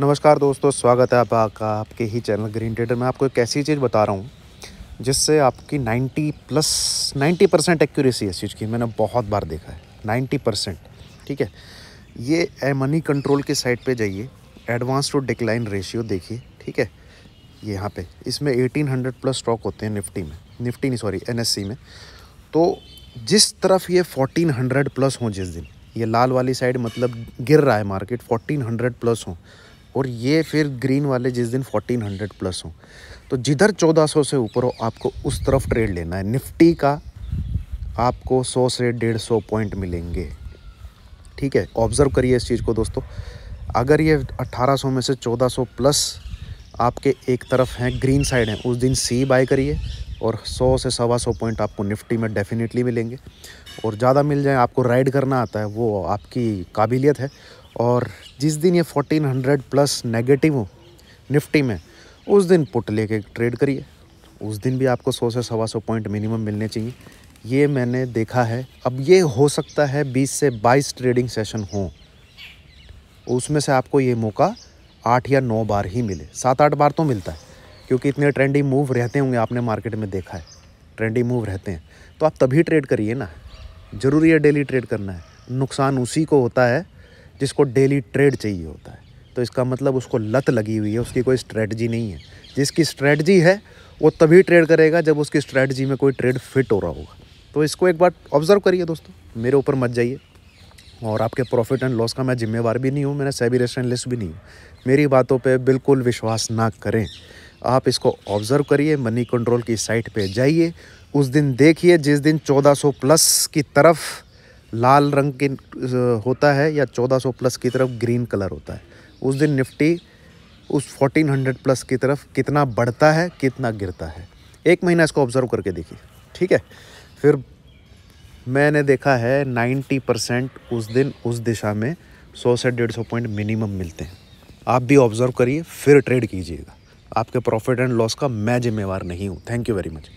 नमस्कार दोस्तों स्वागत है आप आपका आपके ही चैनल ग्रीन ट्रेडर में आपको एक ऐसी चीज़ बता रहा हूँ जिससे आपकी 90 प्लस 90 परसेंट एक्यूरेसी है इस चीज़ की मैंने बहुत बार देखा है 90 परसेंट ठीक है ये ए मनी कंट्रोल के साइट पे जाइए एडवांस टू डिक्लाइन रेशियो देखिए ठीक है ये यहाँ पे इसमें 1800 प्लस स्टॉक होते हैं निफ्टी में निफ्टी नहीं सॉरी एन में तो जिस तरफ ये फोर्टीन प्लस हों जिस दिन ये लाल वाली साइड मतलब गिर रहा है मार्केट फोर्टीन प्लस हों और ये फिर ग्रीन वाले जिस दिन 1400 प्लस हो तो जिधर 1400 से ऊपर हो आपको उस तरफ ट्रेड लेना है निफ्टी का आपको 100 से 150 पॉइंट मिलेंगे ठीक है ऑब्ज़र्व करिए इस चीज़ को दोस्तों अगर ये 1800 में से 1400 प्लस आपके एक तरफ हैं ग्रीन साइड हैं उस दिन सी बाय करिए और 100 से सवा सौ पॉइंट आपको निफ्टी में डेफिनेटली मिलेंगे और ज़्यादा मिल जाए आपको राइड करना आता है वो आपकी काबिलियत है और जिस दिन ये 1400 प्लस नेगेटिव हो निफ्टी में उस दिन पुट लेके ट्रेड करिए उस दिन भी आपको सौ से सवा सौ पॉइंट मिनिमम मिलने चाहिए ये मैंने देखा है अब ये हो सकता है 20 से 22 ट्रेडिंग सेशन हो उसमें से आपको ये मौका आठ या नौ बार ही मिले सात आठ बार तो मिलता है क्योंकि इतने ट्रेंडी मूव रहते होंगे आपने मार्केट में देखा है ट्रेंडी मूव रहते हैं तो आप तभी ट्रेड करिए ना ज़रूरी है डेली ट्रेड करना है नुकसान उसी को होता है जिसको डेली ट्रेड चाहिए होता है तो इसका मतलब उसको लत लगी हुई है उसकी कोई स्ट्रेटजी नहीं है जिसकी स्ट्रेटजी है वो तभी ट्रेड करेगा जब उसकी स्ट्रेटजी में कोई ट्रेड फिट हो रहा होगा तो इसको एक बार ऑब्जर्व करिए दोस्तों मेरे ऊपर मत जाइए और आपके प्रॉफिट एंड लॉस का मैं जिम्मेवार भी नहीं हूँ मैंने सेबी रेस्टोरेंट भी नहीं हूँ मेरी बातों पर बिल्कुल विश्वास ना करें आप इसको ऑब्ज़र्व करिए मनी कंट्रोल की साइट पे जाइए उस दिन देखिए जिस दिन 1400 प्लस की तरफ लाल रंग के होता है या 1400 प्लस की तरफ ग्रीन कलर होता है उस दिन निफ्टी उस 1400 प्लस की तरफ कितना बढ़ता है कितना गिरता है एक महीना इसको ऑब्ज़र्व करके देखिए ठीक है फिर मैंने देखा है 90 परसेंट उस दिन उस दिशा में 100 से 150 पॉइंट मिनिमम मिलते हैं आप भी ऑब्ज़र्व करिए फिर ट्रेड कीजिएगा आपके प्रॉफिट एंड लॉस का मैं जिम्मेवार नहीं हूँ थैंक यू वेरी मच